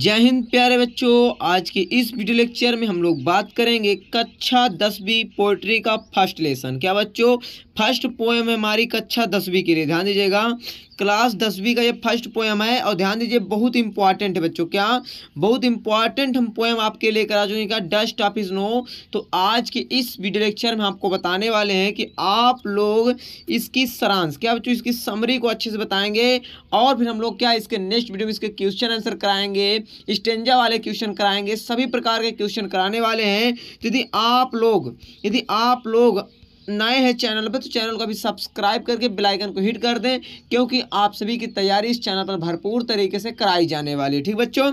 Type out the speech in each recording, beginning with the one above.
जय हिंद प्यारे बच्चों आज के इस वीडियो लेक्चर में हम लोग बात करेंगे कक्षा दसवीं पोइट्री का फर्स्ट लेसन क्या बच्चों फर्स्ट पोएम है हमारी कक्षा दसवीं के लिए ध्यान दीजिएगा क्लास दसवीं का ये फर्स्ट पोएम है और ध्यान दीजिए बहुत इंपॉर्टेंट है बच्चों क्या बहुत इंपॉर्टेंट हम पोएम आपके लिए करा चुके हैं डस्ट ऑफ इज नो तो आज के इस वीडियो लेक्चर में आपको बताने वाले हैं कि आप लोग इसकी सरांश क्या बच्चों इसकी समरी को अच्छे से बताएंगे और फिर हम लोग क्या इसके नेक्स्ट वीडियो में इसके क्वेश्चन आंसर कराएंगे स्टेंजा वाले क्वेश्चन कराएंगे सभी प्रकार के क्वेश्चन कराने वाले हैं यदि आप लोग यदि आप लोग नए हैं चैनल पर तो चैनल को अभी सब्सक्राइब करके बेल आइकन को हिट कर दें क्योंकि आप सभी की तैयारी इस चैनल पर भरपूर तरीके से कराई जाने वाली है ठीक बच्चों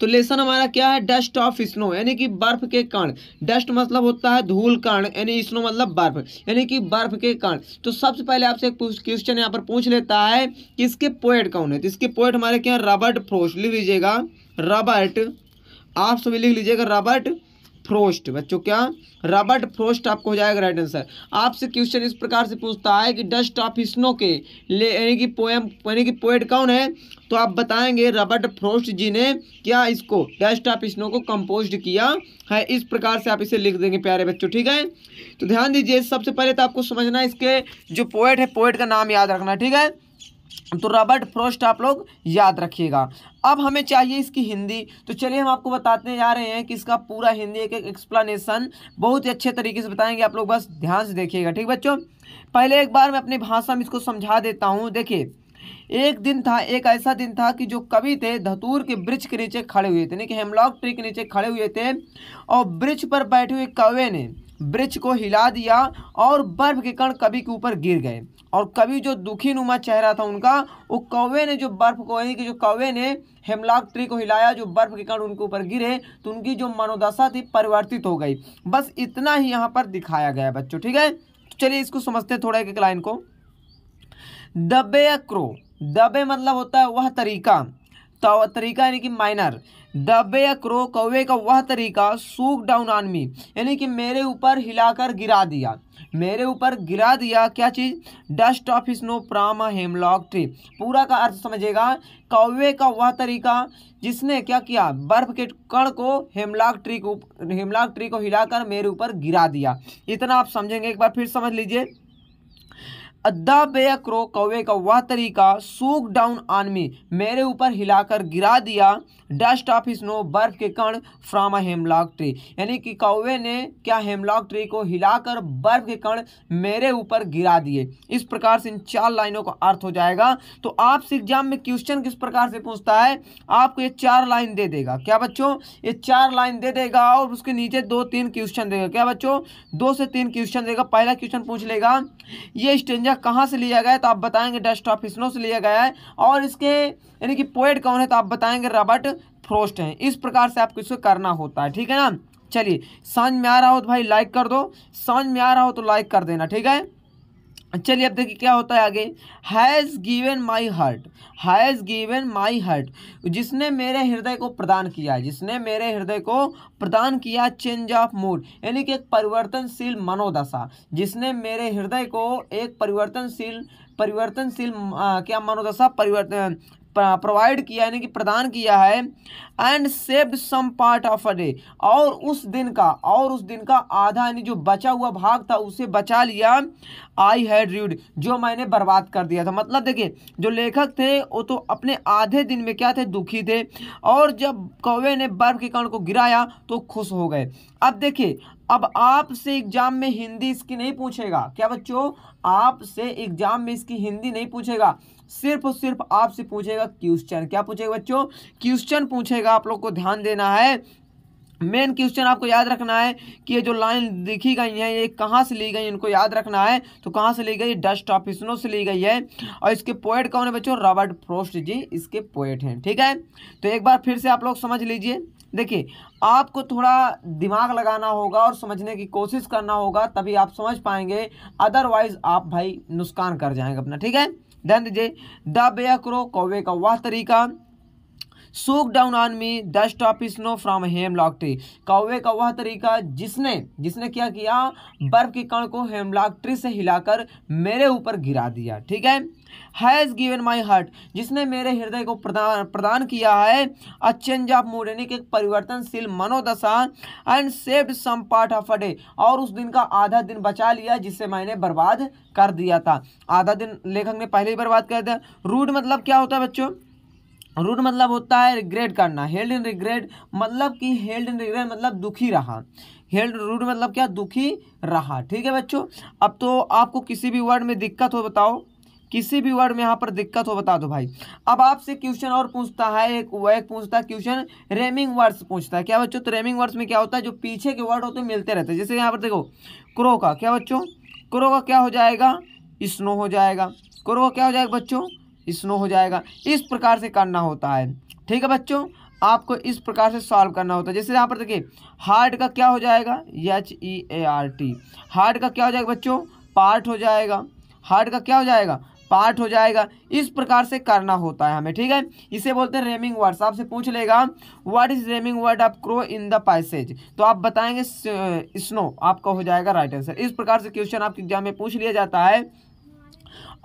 तो लेसन हमारा क्या है डस्ट ऑफ स्नो यानी कि बर्फ के कण डस्ट मतलब होता है धूल कण यानी स्नो मतलब बर्फ यानी कि बर्फ के कण तो सबसे पहले आपसे एक क्वेश्चन यहाँ पर पूछ लेता है कि इसके पोएट कौन है तो इसके पोएट हमारे क्या रबर्ट फ्रोस्ट लिख लीजिएगा रबर्ट आप सभी लिख लीजिएगा रबर्ट फ्रोस्ट बच्चों क्या रॉबर्ट फ्रोस्ट आपको हो जाएगा राइट आंसर आपसे क्वेश्चन इस प्रकार से पूछता है कि डस्ट ऑफ स्नो के यानी कि पोएम यानी कि पोएट कौन है तो आप बताएंगे रॉबर्ट फ्रोस्ट जी ने क्या इसको डस्ट ऑफ स्नो को कंपोज किया है इस प्रकार से आप इसे लिख देंगे प्यारे बच्चों ठीक है तो ध्यान दीजिए सबसे पहले तो आपको समझना है इसके जो पोएट है पोएट का नाम याद रखना ठीक है तो रॉबर्ट फ्रोस्ट आप लोग याद रखिएगा अब हमें चाहिए इसकी हिंदी तो चलिए हम आपको बताते जा रहे हैं कि इसका पूरा हिंदी एक एक बहुत ही अच्छे तरीके से बताएंगे आप लोग बस ध्यान से देखिएगा ठीक बच्चों पहले एक बार मैं अपनी भाषा में इसको समझा देता हूँ देखिए एक दिन था एक ऐसा दिन था कि जो कवि थे धतूर के वृक्ष के नीचे खड़े हुए थे यानी कि हेमलॉक ट्री के नीचे खड़े हुए थे और वृक्ष पर बैठे हुए कवे ने वृक्ष को हिला दिया और बर्फ के कण कभी के ऊपर गिर गए और कभी जो दुखी नुमा चेहरा था उनका वो कौवे ने जो बर्फ को यानी कि जो कौवे ने हेमलॉक ट्री को हिलाया जो बर्फ के कण उनके ऊपर गिरे तो उनकी जो मनोदशा थी परिवर्तित हो गई बस इतना ही यहाँ पर दिखाया गया बच्चों ठीक है तो चलिए इसको समझते हैं थोड़ा एक लाइन को दबे क्रो दबे मतलब होता है वह तरीका तो तरीका यानी कि माइनर दबे या क्रो कौवे का वह तरीका सूख डाउन ऑन मी यानी कि मेरे ऊपर हिलाकर गिरा दिया मेरे ऊपर गिरा दिया क्या चीज़ dust of snow from hemlock tree पूरा का अर्थ समझेगा कौवे का वह तरीका जिसने क्या किया बर्फ के कण को हेमलॉक ट्री को हेमलॉक ट्री को हिलाकर मेरे ऊपर गिरा दिया इतना आप समझेंगे एक बार फिर समझ लीजिए अद्दा बेअक्रो कौवे का वह तरीका सूख डाउन आनमी मेरे ऊपर हिलाकर गिरा दिया डस्ट ऑफ स्नो बर्फ के कण फ्राम अ हेमलॉक ट्री यानी कि कौवे ने क्या हेमलॉक ट्री को हिलाकर बर्फ के कण मेरे ऊपर गिरा दिए इस प्रकार से इन चार लाइनों का अर्थ हो जाएगा तो आपसे एग्जाम में क्वेश्चन किस प्रकार से पूछता है आपको ये चार लाइन दे देगा क्या बच्चों ये चार लाइन दे देगा और उसके नीचे दो तीन क्वेश्चन देगा क्या बच्चों दो से तीन क्वेश्चन देगा पहला क्वेश्चन पूछ लेगा ये स्टेंजर यह कहाँ से लिया गया है तो आप बताएंगे स्नो से लिया गया है और इसके यानी कि पोएट कौन है तो आप बताएंगे रॉबर्ट फ्रोस्ट हैं इस प्रकार से आपको इसको करना होता है ठीक है ना चलिए समझ में आ रहा हो तो भाई लाइक कर दो समझ में आ रहा हो तो लाइक कर देना ठीक है चलिए अब देखिए क्या होता है आगे has given my heart has given my heart जिसने मेरे हृदय को प्रदान किया जिसने मेरे हृदय को प्रदान किया चेंज ऑफ मूड यानी कि एक परिवर्तनशील मनोदशा जिसने मेरे हृदय को एक परिवर्तनशील परिवर्तनशील क्या मनोदशा परिवर्तन प्रोवाइड किया यानी कि प्रदान किया है and saved some part of a day और उस दिन का और उस दिन का आधा यानी जो बचा हुआ भाग था उसे बचा लिया आई हैड रीड जो मैंने बर्बाद कर दिया था मतलब देखिए जो लेखक थे वो तो अपने आधे दिन में क्या थे दुखी थे और जब कौवे ने बर्फ के कण को गिराया तो खुश हो गए अब देखिए अब आपसे एग्जाम में हिंदी इसकी नहीं पूछेगा क्या बच्चों आपसे एग्जाम में इसकी हिंदी नहीं पूछेगा सिर्फ और सिर्फ आपसे पूछेगा क्वेश्चन क्या पूछेगा बच्चों क्वेश्चन पूछेगा आप लोग को ध्यान देना है मेन क्वेश्चन आपको याद रखना है कि ये जो लाइन दिखी गई है ये कहाँ से ली गई इनको याद रखना है तो कहाँ से ली गई डस्ट ऑफ स्नो से ली गई है और इसके पोएट कौन है बच्चों रॉबर्ट फ्रोस्ट जी इसके पोएट हैं ठीक है तो एक बार फिर से आप लोग समझ लीजिए देखिए आपको थोड़ा दिमाग लगाना होगा और समझने की कोशिश करना होगा तभी आप समझ पाएंगे अदरवाइज आप भाई नुकसान कर जाएंगे अपना ठीक है ध्यान दीजिए द करो कौवे का वह तरीका shook down on me dust of snow from hemlock tree कौवे का वह तरीका जिसने जिसने क्या किया बर्फ के कण को हेमलॉक ट्री से हिलाकर मेरे ऊपर गिरा दिया ठीक है हैज़ गिवन माई हार्ट जिसने मेरे हृदय को प्रदान प्रदान किया है अ चेंज ऑफ मूड यानी कि एक परिवर्तनशील मनोदशा and saved some part of a day और उस दिन का आधा दिन बचा लिया जिसे मैंने बर्बाद कर दिया था आधा दिन लेखक ने पहले ही बर्बाद कर दिया रूड मतलब क्या होता है बच्चों रूट मतलब होता है रिग्रेट करना हेल्ड इन रिग्रेट मतलब कि हेल्ड इन रिग्रेट मतलब दुखी रहा हेल्ड रूट मतलब क्या दुखी रहा ठीक है बच्चों अब तो आपको किसी भी वर्ड में दिक्कत हो बताओ किसी भी वर्ड में यहाँ पर दिक्कत हो बता दो भाई अब आपसे क्वेश्चन और पूछता है एक वह एक पूछता है क्वेश्चन रेमिंग वर्ड्स पूछता है क्या बच्चों तो रेमिंग वर्ड्स में क्या होता है जो पीछे के वर्ड होते हैं मिलते रहते हैं जैसे यहाँ पर देखो क्रो का क्या बच्चों क्रो का क्या हो जाएगा स्नो हो जाएगा क्रो का क्या हो जाएगा बच्चों स्नो हो जाएगा इस प्रकार से करना होता है ठीक है बच्चों आपको इस प्रकार से सॉल्व करना होता है जैसे यहाँ पर देखिए हार्ट का क्या हो जाएगा H E A R T heart का क्या हो जाएगा बच्चों पार्ट हो जाएगा हार्ट का क्या हो जाएगा पार्ट हो जाएगा इस प्रकार से करना होता है हमें ठीक है इसे बोलते हैं रेमिंग वर्ड्स तो आपसे पूछ लेगा what is rhyming word of crow in the passage तो आप बताएंगे स्नो आपका हो जाएगा राइट आंसर इस प्रकार से क्वेश्चन आपके एग्जाम में पूछ लिया जाता है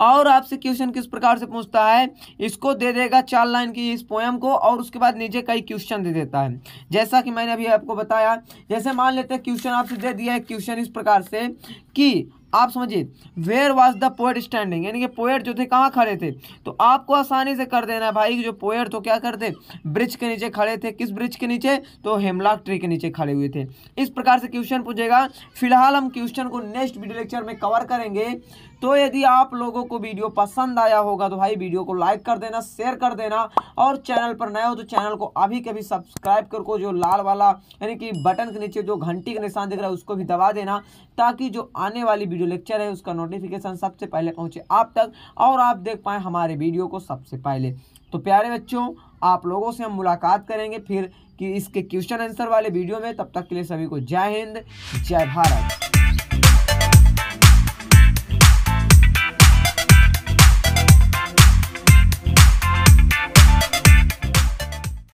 और आपसे क्वेश्चन किस प्रकार से पूछता है इसको दे देगा चार लाइन की इस पोएम को और उसके बाद नीचे कई क्वेश्चन दे देता है जैसा कि मैंने अभी आपको बताया जैसे मान लेते हैं क्वेश्चन आपसे दे दिया है क्वेश्चन इस प्रकार से कि आप समझिए where was the poet standing यानी कि पोएट जो थे कहाँ खड़े थे तो आपको आसानी से कर देना भाई जो पोएट तो क्या करते ब्रिज के नीचे खड़े थे किस ब्रिज के नीचे तो हेमलाक ट्री के नीचे खड़े हुए थे इस प्रकार से क्वेश्चन पूछेगा फिलहाल हम क्वेश्चन को नेक्स्ट वीडियो लेक्चर में कवर करेंगे तो यदि आप लोगों को वीडियो पसंद आया होगा तो भाई वीडियो को लाइक कर देना शेयर कर देना और चैनल पर नए हो तो चैनल को अभी कभी सब्सक्राइब करको जो लाल वाला यानी कि बटन के नीचे जो घंटी का निशान दिख रहा है उसको भी दबा देना ताकि जो आने वाली वीडियो लेक्चर है उसका नोटिफिकेशन सबसे पहले पहुँचे आप तक और आप देख पाएँ हमारे वीडियो को सबसे पहले तो प्यारे बच्चों आप लोगों से हम मुलाकात करेंगे फिर कि इसके क्वेश्चन आंसर वाले वीडियो में तब तक के लिए सभी को जय हिंद जय भारत